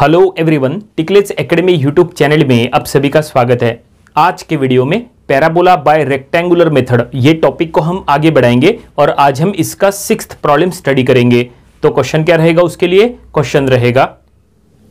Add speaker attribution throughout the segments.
Speaker 1: Hello everyone टिकलेट्स academy YouTube channel में आप सभी का स्वागत है आज के वीडियो में पैराबोला बाय रेक्टेंगुलर मेथड ये टॉपिक को हम आगे बढ़ाएंगे और आज हम इसका सिक्स प्रॉब्लम स्टडी करेंगे तो क्वेश्चन क्या रहेगा उसके लिए क्वेश्चन रहेगा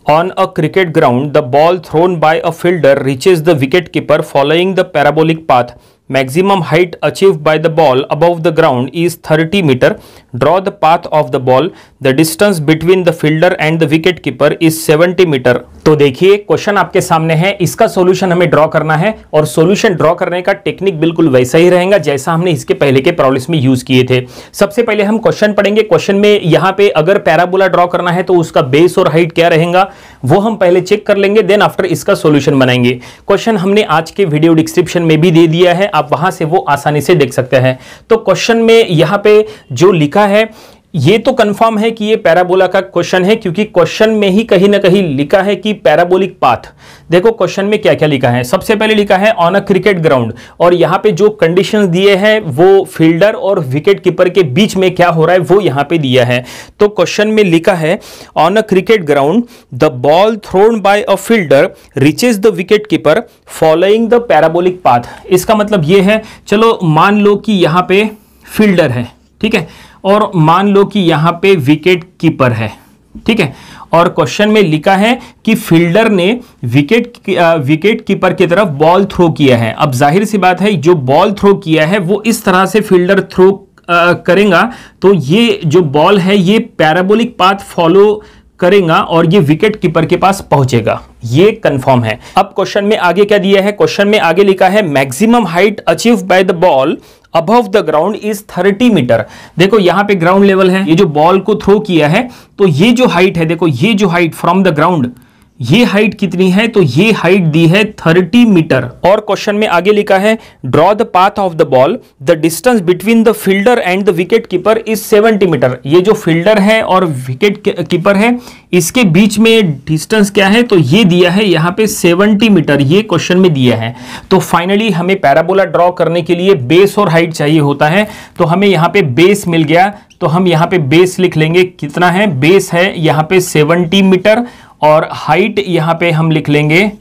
Speaker 1: On a cricket ground, the ball thrown by a fielder reaches the wicketkeeper following the parabolic path. Maximum height achieved by the ball above the ground is 30 meter. Draw the path of the ball. The distance between the fielder and the wicketkeeper is 70 meter. तो देखिए question आपके सामने है इसका solution हमें draw करना है और सॉल्यूशन ड्रॉ करने का टेक्निक बिल्कुल वैसा ही रहेगा जैसा हमने इसके पहले के प्रॉब्लम्स में यूज किए थे सबसे पहले हम क्वेश्चन पढ़ेंगे क्वेश्चन में यहां पे अगर पैराबोला ड्रॉ करना है तो उसका बेस और हाइट क्या रहेगा वो हम पहले चेक कर लेंगे देन आफ्टर इसका सोल्यूशन बनाएंगे क्वेश्चन हमने आज के वीडियो डिस्क्रिप्शन में भी दे दिया है आप वहां से वो आसानी से देख सकते हैं तो क्वेश्चन में यहाँ पे जो लिखा है ये तो कंफर्म है कि ये पैराबोला का क्वेश्चन है क्योंकि क्वेश्चन में ही कहीं ना कहीं लिखा है कि पैराबोलिक पाथ देखो क्वेश्चन में क्या क्या लिखा है सबसे पहले लिखा है ऑन अ क्रिकेट ग्राउंड और यहाँ पे जो कंडीशन दिए हैं वो फील्डर और विकेट कीपर के बीच में क्या हो रहा है वो यहां पे दिया है तो क्वेश्चन में लिखा है on a cricket ground the ball thrown by a fielder reaches the wicket keeper following the parabolic path इसका मतलब ये है चलो मान लो कि यहां पर फील्डर है ठीक है और मान लो कि यहाँ पे विकेट कीपर है ठीक है और क्वेश्चन में लिखा है कि फील्डर ने विकेट विकेट कीपर की तरफ बॉल थ्रो किया है अब जाहिर सी बात है जो बॉल थ्रो किया है वो इस तरह से फील्डर थ्रो करेगा तो ये जो बॉल है ये पैराबोलिक पाथ फॉलो करेगा और ये विकेट कीपर के पास पहुंचेगा ये कंफर्म है अब क्वेश्चन में आगे क्या दिया है क्वेश्चन में आगे लिखा है maximum height achieved by the ball above the ground is 30 metre देखो यहां पे ग्राउंड लेवल है ये जो बॉल को थ्रो किया है तो ये जो हाइट है देखो ये जो हाइट फ्रॉम द ग्राउंड ये हाइट कितनी है तो ये हाइट दी है 30 मीटर और क्वेश्चन में आगे लिखा है draw the path of the ball the distance between the fielder and the wicket keeper is 70 metre ये जो फील्डर है और विकेट कीपर है इसके बीच में डिस्टेंस क्या है तो ये दिया है यहाँ पे 70 मीटर ये क्वेश्चन में दिया है तो फाइनली हमें पैराबोला ड्रॉ करने के लिए बेस और हाइट चाहिए होता है तो हमें यहाँ पे बेस मिल गया तो हम यहाँ पे बेस लिख लेंगे कितना है बेस है यहाँ पे सेवनटी मीटर और हाइट यहां पे हम लिख लेंगे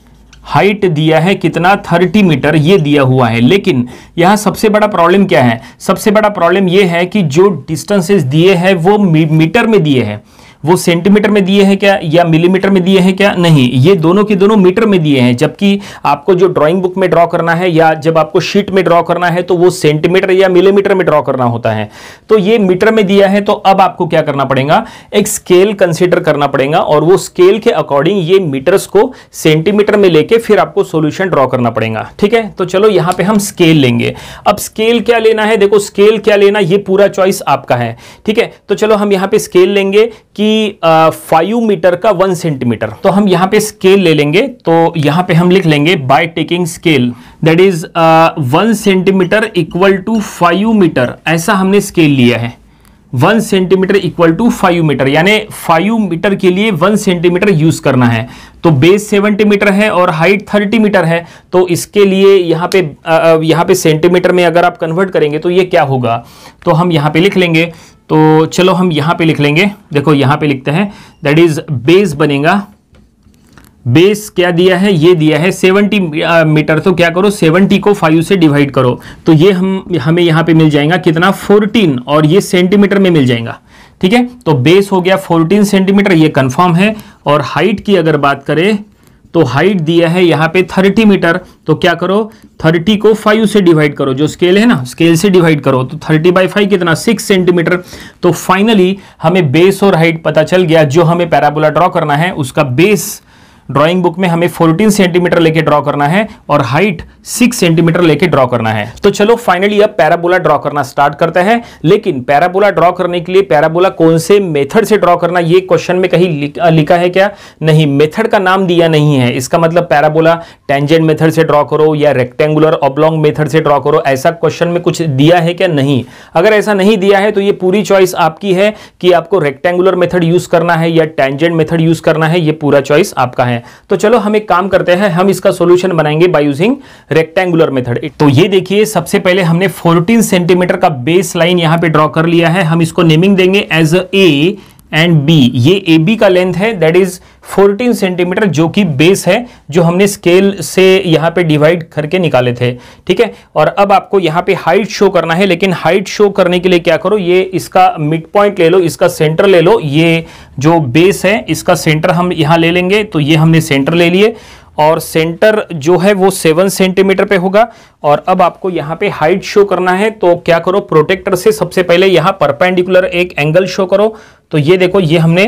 Speaker 1: हाइट दिया है कितना 30 मीटर ये दिया हुआ है लेकिन यहाँ सबसे बड़ा प्रॉब्लम क्या है सबसे बड़ा प्रॉब्लम ये है कि जो डिस्टेंसेस दिए हैं वो मीटर में दिए हैं वो सेंटीमीटर में दिए हैं क्या या मिलीमीटर में दिए हैं क्या नहीं ये दोनों के दोनों मीटर में दिए हैं जबकि आपको जो ड्राइंग बुक में ड्रॉ करना है या जब आपको शीट में ड्रॉ करना है तो वो सेंटीमीटर या मिलीमीटर में ड्रॉ करना होता है तो ये मीटर में दिया है तो अब आपको क्या करना पड़ेगा एक स्केल कंसिडर करना पड़ेगा और वो स्केल के अकॉर्डिंग ये मीटर्स को सेंटीमीटर में लेके फिर आपको सोल्यूशन ड्रॉ करना पड़ेगा ठीक है तो चलो यहाँ पे हम स्केल लेंगे अब स्केल क्या लेना है देखो स्केल क्या लेना ये पूरा चॉइस आपका है ठीक है तो चलो हम यहाँ पे स्केल लेंगे कि फाइव मीटर का वन सेंटीमीटर तो हम यहां पे स्केल ले लेंगे तो यहां पे हम लिख लेंगे by taking scale that is one centimetre equal to five metre ऐसा हमने स्केल लिया है one centimetre equal to five metre यानी फाइव मीटर के लिए वन सेंटीमीटर यूज करना है तो बेस सेवेंटी मीटर है और हाइट थर्टी मीटर है तो इसके लिए यहाँ पे यहाँ पे सेंटीमीटर में अगर आप कन्वर्ट करेंगे तो ये क्या होगा तो हम यहाँ पे लिख लेंगे तो चलो हम यहाँ पे लिख लेंगे देखो यहाँ पे लिखते हैं दैट इज बेस बनेगा बेस क्या दिया है ये दिया है 70 मीटर तो क्या करो 70 को 5 से डिवाइड करो तो ये हम हमें यहाँ पे मिल जाएगा कितना 14 और ये सेंटीमीटर में मिल जाएगा ठीक है तो बेस हो गया 14 सेंटीमीटर ये कंफर्म है और हाइट की अगर बात करें तो हाइट दिया है यहाँ पे 30 मीटर तो क्या करो 30 को 5 से डिवाइड करो जो स्केल है ना स्केल से डिवाइड करो तो 30 बाई फाइव कितना 6 सेंटीमीटर तो फाइनली हमें बेस और हाइट पता चल गया जो हमें पैराबोला ड्रॉ करना है उसका बेस ड्राइंग बुक में हमें 14 सेंटीमीटर लेके ड्रॉ करना है और हाइट 6 सेंटीमीटर लेके ड्रॉ करना है तो चलो फाइनली अब पैराबोला ड्रॉ करना स्टार्ट करते हैं लेकिन पैराबोला ड्रॉ करने के लिए पैराबोला कौन से मेथड से ड्रॉ करना ये क्वेश्चन में कहीं लिखा है क्या नहीं मेथड का नाम दिया नहीं है इसका मतलब पैराबोला टेंजेंट मेथड से ड्रॉ करो या रेक्टेंगुलर ऑब्लॉन्ग मेथड से ड्रॉ करो ऐसा क्वेश्चन में कुछ दिया है क्या नहीं अगर ऐसा नहीं दिया है तो ये पूरी चॉइस आपकी है कि आपको रेक्टेंगुलर मेथड यूज करना है या टेंजेंट मेथड यूज करना है ये पूरा चॉइस आपका है है तो चलो हम एक काम करते हैं हम इसका सोल्यूशन बनाएंगे बाय यूजिंग रेक्टेंगुलर मेथड तो ये देखिए सबसे पहले हमने फोर्टीन सेंटीमीटर का बेस लाइन यहाँ पे ड्रॉ कर लिया है हम इसको नेमिंग देंगे एज ए एंड बी ये ए बी का लेंथ है दैट इज 14 सेंटीमीटर जो कि बेस है जो हमने स्केल से यहाँ पे डिवाइड करके निकाले थे ठीक है और अब आपको यहाँ पे हाइट शो करना है लेकिन हाइट शो करने के लिए क्या करो ये इसका मिड पॉइंट ले लो इसका सेंटर ले लो ये जो बेस है इसका सेंटर हम यहाँ ले लेंगे तो ये हमने सेंटर ले लिए और सेंटर जो है वो सेवन सेंटीमीटर पे होगा और अब आपको यहाँ पे हाइट शो करना है तो क्या करो प्रोटेक्टर से सबसे पहले यहाँ परपेंडिकुलर एक एंगल शो करो तो ये देखो ये हमने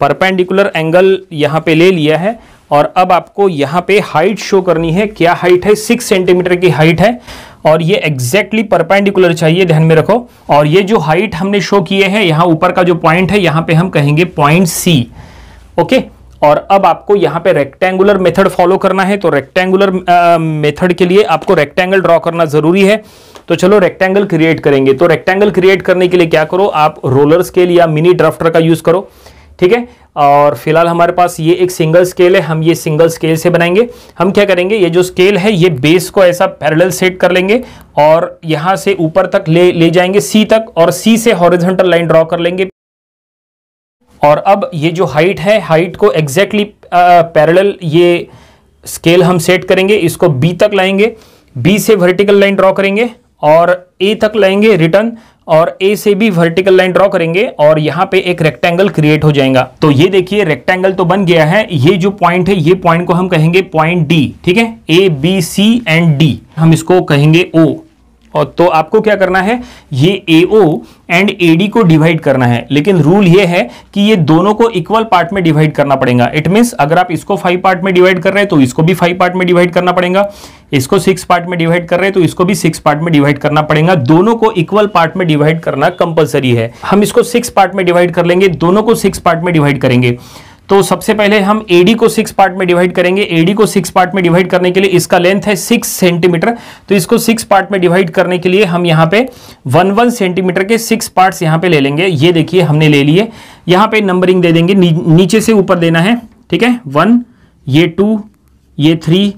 Speaker 1: परपेंडिकुलर एंगल यहाँ पे ले लिया है और अब आपको यहाँ पे हाइट शो करनी है क्या हाइट है सिक्स सेंटीमीटर की हाइट है और ये एग्जैक्टली परपेंडिकुलर चाहिए ध्यान में रखो और ये जो हाइट हमने शो किए हैं यहाँ ऊपर का जो पॉइंट है यहाँ पे हम कहेंगे पॉइंट सी ओके और अब आपको यहाँ पे रेक्टेंगुलर मेथड फॉलो करना है तो रेक्टेंगुलर मेथड के लिए आपको रेक्टेंगल ड्रॉ करना जरूरी है तो चलो रेक्टेंगल क्रिएट करेंगे तो रेक्टेंगल क्रिएट करने के लिए क्या करो आप रोलर स्केल या मिनी ड्राफ्टर का यूज करो ठीक है और फिलहाल हमारे पास ये एक सिंगल स्केल है हम ये सिंगल स्केल से बनाएंगे हम क्या करेंगे ये जो स्केल है ये बेस को ऐसा पैरेलल सेट कर लेंगे और यहाँ से ऊपर तक ले ले जाएंगे सी तक और सी से हॉरिजॉन्टल लाइन ड्रॉ कर लेंगे और अब ये जो हाइट है हाइट को एग्जैक्टली पैरेलल uh, ये स्केल हम सेट करेंगे इसको बी तक लाएंगे बी से वर्टिकल लाइन ड्रॉ करेंगे और ए तक लाएंगे रिटर्न और ए से भी वर्टिकल लाइन ड्रॉ करेंगे और यहाँ पे एक रेक्टेंगल क्रिएट हो जाएगा तो ये देखिए रेक्टेंगल तो बन गया है ये जो पॉइंट है ये पॉइंट को हम कहेंगे पॉइंट डी ठीक है A B C and D हम इसको कहेंगे ओ और तो आपको क्या करना है ये A O and A D को डिवाइड करना है लेकिन रूल ये है कि ये दोनों को इक्वल पार्ट में डिवाइड करना पड़ेगा इट मीन्स अगर आप इसको फाइव पार्ट में डिवाइड कर रहे हैं तो इसको भी फाइव पार्ट में डिवाइड करना पड़ेगा इसको सिक्स पार्ट में डिवाइड कर रहे हैं तो इसको भी सिक्स पार्ट में डिवाइड करना पड़ेगा दोनों को इक्वल पार्ट में डिवाइड करना कंपलसरी है हम इसको सिक्स पार्ट में डिवाइड कर लेंगे दोनों को सिक्स पार्ट में डिवाइड करेंगे तो सबसे पहले हम एडी को सिक्स पार्ट में डिवाइड करेंगे एडी को सिक्स पार्ट में डिवाइड करने के लिए इसका लेंथ है सिक्स सेंटीमीटर तो इसको सिक्स पार्ट में डिवाइड करने के लिए हम यहाँ पे वन वन सेंटीमीटर के सिक्स पार्ट्स यहाँ पे ले लेंगे ये देखिए हमने ले लिए यहाँ पे नंबरिंग दे देंगे नी, नीचे से ऊपर देना है ठीक है वन ये टू ये थ्री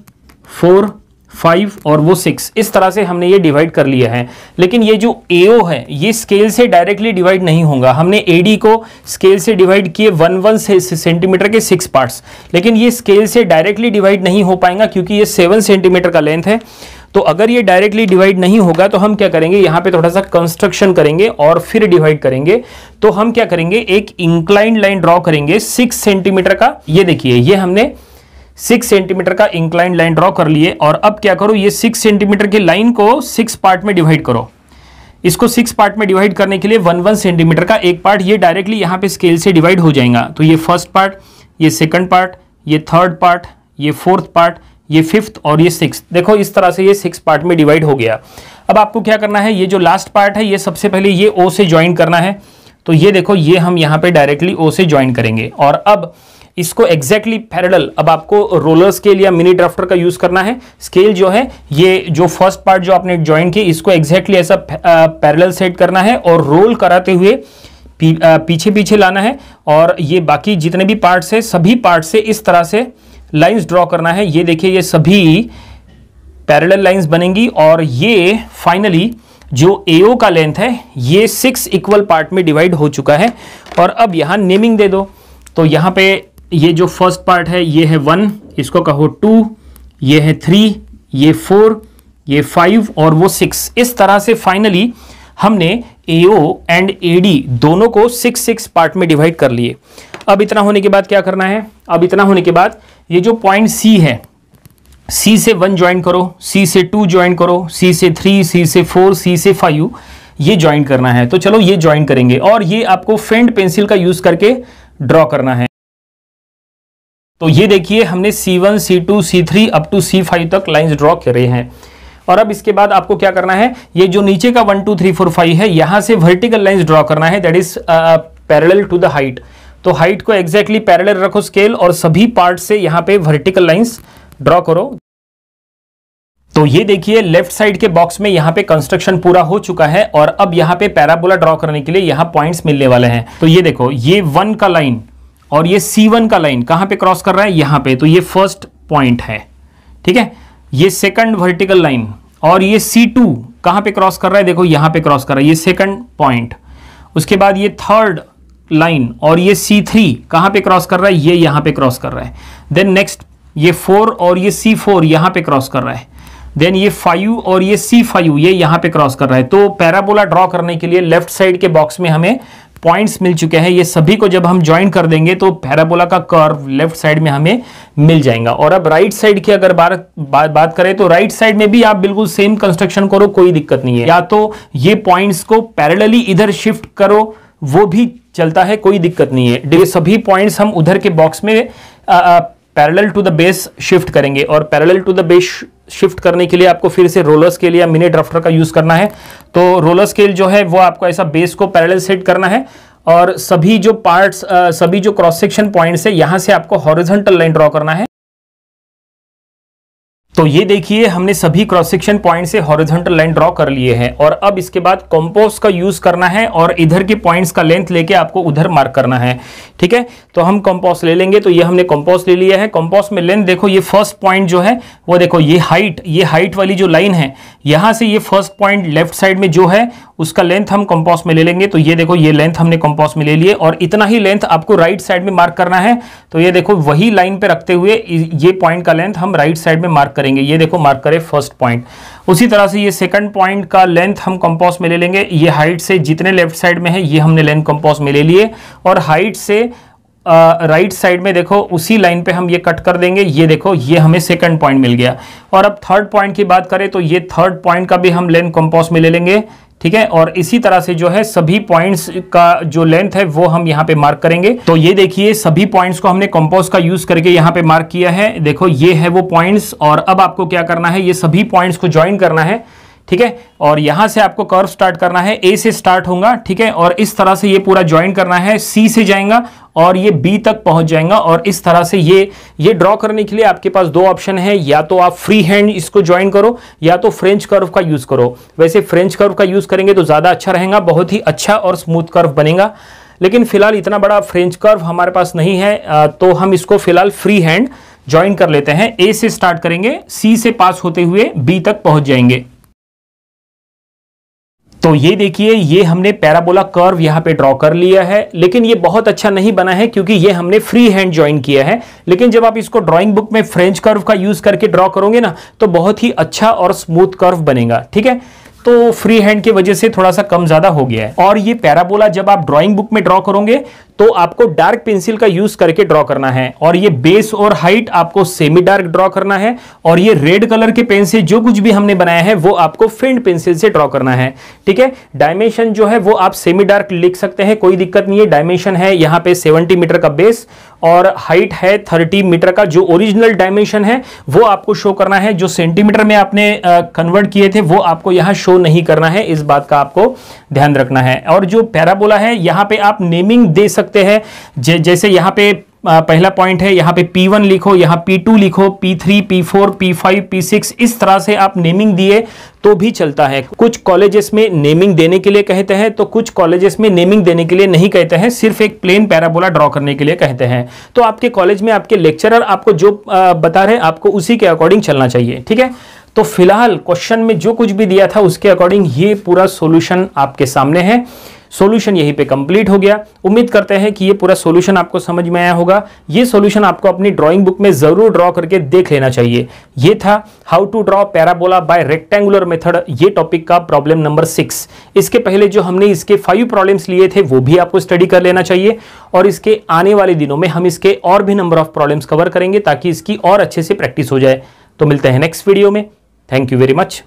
Speaker 1: फोर फाइव और वो सिक्स इस तरह से हमने ये डिवाइड कर लिया है लेकिन ये जो ए है ये स्केल से डायरेक्टली डिवाइड नहीं होगा हमने ए को स्केल से डिवाइड किए वन वन सेंटीमीटर के सिक्स पार्ट्स लेकिन ये स्केल से डायरेक्टली डिवाइड नहीं हो पाएगा क्योंकि ये सेवन सेंटीमीटर का लेंथ है तो अगर ये डायरेक्टली डिवाइड नहीं होगा तो हम क्या करेंगे यहाँ पे थोड़ा सा कंस्ट्रक्शन करेंगे और फिर डिवाइड करेंगे तो हम क्या करेंगे एक इंक्लाइंड लाइन ड्रॉ करेंगे सिक्स सेंटीमीटर का ये देखिए ये हमने सिक्स सेंटीमीटर का इंक्लाइन लाइन ड्रॉ कर लिए और अब क्या करो ये सिक्स सेंटीमीटर की लाइन को सिक्स पार्ट में डिवाइड करो इसको सिक्स पार्ट में डिवाइड करने के लिए वन वन सेंटीमीटर का एक पार्ट ये डायरेक्टली यहाँ पे स्केल से डिवाइड हो जाएगा तो ये फर्स्ट पार्ट ये सेकंड पार्ट ये थर्ड पार्ट ये फोर्थ पार्ट ये फिफ्थ और ये सिक्स देखो इस तरह से ये सिक्स पार्ट में डिवाइड हो गया अब आपको क्या करना है ये जो लास्ट पार्ट है ये सबसे पहले ये ओ से ज्वाइन करना है तो ये देखो ये हम यहाँ पे डायरेक्टली ओ से ज्वाइन करेंगे और अब इसको एग्जैक्टली पैरेलल अब आपको रोलर स्केल या मिनी ड्राफ्टर का यूज करना है स्केल जो है ये जो फर्स्ट पार्ट जो आपने ज्वाइन किया इसको एग्जैक्टली ऐसा पैरेलल सेट करना है और रोल कराते हुए पी, आ, पीछे पीछे लाना है और ये बाकी जितने भी पार्ट्स है सभी पार्ट से इस तरह से लाइन्स ड्रॉ करना है ये देखिए ये सभी पैरेलल लाइंस बनेंगी और ये फाइनली जो ए का लेंथ है ये सिक्स इक्वल पार्ट में डिवाइड हो चुका है और अब यहाँ नेमिंग दे दो तो यहाँ पे ये जो फर्स्ट पार्ट है ये है वन इसको कहो टू ये है थ्री ये फोर ये फाइव और वो सिक्स इस तरह से फाइनली हमने एओ एंड ए डी दोनों को सिक्स सिक्स पार्ट में डिवाइड कर लिए अब इतना होने के बाद क्या करना है अब इतना होने के बाद ये जो पॉइंट सी है सी से वन ज्वाइन करो सी से टू ज्वाइन करो सी से थ्री सी से फोर सी से फाइव ये ज्वाइन करना है तो चलो ये ज्वाइन करेंगे और ये आपको फेंड पेंसिल का यूज़ करके ड्रॉ करना है तो ये देखिए हमने C1, C2, C3 up to C5 तक लाइंस ड्रॉ करे हैं और अब इसके बाद आपको क्या करना है ये जो नीचे का one two three four five है यहां से वर्टिकल लाइंस ड्रॉ करना है that is parallel to the height तो हाइट को एग्जैक्टली exactly पैरेलल रखो स्केल और सभी पार्ट से यहां पे वर्टिकल लाइन्स ड्रॉ करो तो ये देखिए लेफ्ट साइड के बॉक्स में यहाँ पे कंस्ट्रक्शन पूरा हो चुका है और अब यहाँ पे पैराबोला ड्रॉ करने के लिए यहाँ पॉइंट्स मिलने वाले हैं तो ये देखो ये वन का लाइन और ये C1 का लाइन कहां पे क्रॉस कर रहा है यहां पे तो ये फर्स्ट पॉइंट है ठीक है ये सेकंड वर्टिकल लाइन और ये C2 टू कहां पर क्रॉस कर रहा है देखो यहां पे क्रॉस कर रहा है ये सेकंड पॉइंट उसके बाद ये थर्ड लाइन और ये C3 थ्री कहां पर क्रॉस कर रहा है ये यहां पर क्रॉस कर रहा है देन नेक्स्ट ये फोर और ये सी फोर यहां पर क्रॉस कर रहा है देन ये फाइव और ये सी फाइव ये यहां पे क्रॉस कर रहा है तो पैराबोला ड्रॉ करने के लिए लेफ्ट साइड के बॉक्स में हमें पॉइंट्स मिल चुके हैं ये सभी को जब हम ज्वाइन कर देंगे तो पैराबोला का कर्व लेफ्ट साइड में हमें मिल जाएगा और अब राइट साइड की अगर बार, बा, बात करें तो राइट साइड में भी आप बिल्कुल सेम कंस्ट्रक्शन करो कोई दिक्कत नहीं है या तो ये पॉइंट्स को पैरेलली इधर शिफ्ट करो वो भी चलता है कोई दिक्कत नहीं है ये सभी पॉइंट्स हम उधर के बॉक्स में आ, आ, parallel to the base shift करेंगे और parallel to the base shift करने के लिए आपको फिर से रोलर स्केल या मिनी ड्राफ्टर का यूज़ करना है तो रोलर स्केल जो है वो आपको ऐसा बेस को पैरेलल सेट करना है और सभी जो पार्ट्स सभी जो क्रॉस सेक्शन पॉइंट्स है यहां से आपको हॉरिजॉन्टल लाइन ड्रॉ करना है तो ये देखिए हमने सभी क्रॉस सेक्शन पॉइंट से हॉरिजॉन्टल लाइन ड्रॉ कर लिए हैं और अब इसके बाद कॉम्पोस का यूज करना है और इधर के पॉइंट्स का लेंथ लेके आपको उधर मार्क करना है ठीक है तो हम कॉम्पोस ले लेंगे तो ये हमने कॉम्पोस ले लिया है कॉम्पोस में लेंथ देखो ये फर्स्ट पॉइंट जो है वो देखो ये हाइट ये हाइट वाली जो लाइन है यहां से ये फर्स्ट पॉइंट लेफ्ट साइड में जो है उसका लेंथ हम कॉम्पोस में ले लेंगे तो ये देखो ये लेंथ हमने कॉम्पोस में ले लिए और इतना ही लेंथ आपको राइट साइड में मार्क करना है तो ये देखो वही लाइन पे रखते हुए ये पॉइंट का लेंथ हम राइट साइड में मार्क करेंगे करेंगे ये देखो मार्क करें फर्स्ट पॉइंट उसी तरह से ये सेकंड पॉइंट का लेंथ हम कंपास में ले लेंगे ये हाइट से जितने लेफ्ट साइड में है ये हमने लेंथ कंपास में ले लिए और हाइट से राइट uh, साइड right में देखो उसी लाइन पे हम ये कट कर देंगे ये देखो ये हमें सेकंड पॉइंट मिल गया और अब थर्ड पॉइंट की बात करें तो ये थर्ड पॉइंट का भी हम लेंथ कंपास में ले लेंगे ठीक है और इसी तरह से जो है सभी पॉइंट्स का जो लेंथ है वो हम यहाँ पे मार्क करेंगे तो ये देखिए सभी पॉइंट्स को हमने कंपोज का यूज करके यहाँ पे मार्क किया है देखो ये है वो पॉइंट्स और अब आपको क्या करना है ये सभी पॉइंट्स को ज्वाइन करना है ठीक है और यहां से आपको कर्व स्टार्ट करना है ए से स्टार्ट होगा ठीक है और इस तरह से ये पूरा ज्वाइन करना है सी से जाएगा और ये बी तक पहुंच जाएगा और इस तरह से ये ये ड्रॉ करने के लिए आपके पास दो ऑप्शन है या तो आप फ्री हैंड इसको ज्वाइन करो या तो फ्रेंच कर्व का यूज़ करो वैसे फ्रेंच कर्व का यूज़ करेंगे तो ज़्यादा अच्छा रहेगा बहुत ही अच्छा और स्मूथ कर्व बनेगा लेकिन फिलहाल इतना बड़ा फ्रेंच कर्व हमारे पास नहीं है तो हम इसको फिलहाल फ्री हैंड ज्वाइन कर लेते हैं ए से स्टार्ट करेंगे सी से पास होते हुए बी तक पहुंच जाएंगे तो ये देखिए ये हमने पैराबोला कर्व यहाँ पे ड्रॉ कर लिया है लेकिन ये बहुत अच्छा नहीं बना है क्योंकि ये हमने फ्री हैंड ज्वाइन किया है लेकिन जब आप इसको ड्राइंग बुक में फ्रेंच कर्व का यूज करके ड्रॉ करोगे ना तो बहुत ही अच्छा और स्मूथ कर्व बनेगा ठीक है तो फ्री हैंड की वजह से थोड़ा सा कम ज्यादा हो गया है और ये पैराबोला जब आप ड्राइंग बुक में ड्रॉ करोगे तो आपको डार्क पेंसिल का यूज करके ड्रॉ करना है और ये बेस और हाइट आपको सेमी डार्क ड्रॉ करना है और ये रेड कलर के पेन से जो कुछ भी हमने बनाया है वो आपको फ्रेंड पेंसिल से ड्रॉ करना है ठीक है डायमेंशन जो है वो आप सेमी डार्क लिख सकते हैं कोई दिक्कत नहीं है डायमेंशन है यहाँ पे सेवेंटी मीटर का बेस और हाइट है थर्टी मीटर का जो ओरिजिनल डायमेंशन है वो आपको शो करना है जो सेंटीमीटर में आपने कन्वर्ट किए थे वो आपको यहाँ शो नहीं करना है इस बात का आपको ध्यान रखना है और जो पैराबोला है यहाँ पे आप नेमिंग दे सकते सकते हैं जै, जैसे यहाँ पे पहला पॉइंट है यहाँ पे P1 लिखो यहाँ P2 लिखो P3 P4 P5 P6 इस तरह से आप नेमिंग दिए तो भी चलता है कुछ कॉलेजेस में नेमिंग देने के लिए कहते हैं तो कुछ कॉलेजेस में नेमिंग देने के लिए नहीं कहते हैं सिर्फ एक प्लेन पैराबोला ड्रॉ करने के लिए कहते हैं तो आपके कॉलेज में आपके लेक्चरर आपको जो बता रहे हैं आपको उसी के अकॉर्डिंग चलना चाहिए ठीक है तो फिलहाल क्वेश्चन में जो कुछ भी दिया था उसके अकॉर्डिंग ये पूरा सोल्यूशन आपके सामने है सॉल्यूशन यहीं पे कंप्लीट हो गया उम्मीद करते हैं कि ये पूरा सॉल्यूशन आपको समझ में आया होगा ये सॉल्यूशन आपको अपनी ड्राइंग बुक में ज़रूर ड्रॉ करके देख लेना चाहिए ये था how to draw parabola by rectangular method ये टॉपिक का प्रॉब्लम नंबर सिक्स इसके पहले जो हमने इसके फाइव प्रॉब्लम्स लिए थे वो भी आपको स्टडी कर लेना चाहिए और इसके आने वाले दिनों में हम इसके और भी नंबर ऑफ प्रॉब्लम्स कवर करेंगे ताकि इसकी और अच्छे से प्रैक्टिस हो जाए तो मिलते हैं नेक्स्ट वीडियो में थैंक यू वेरी मच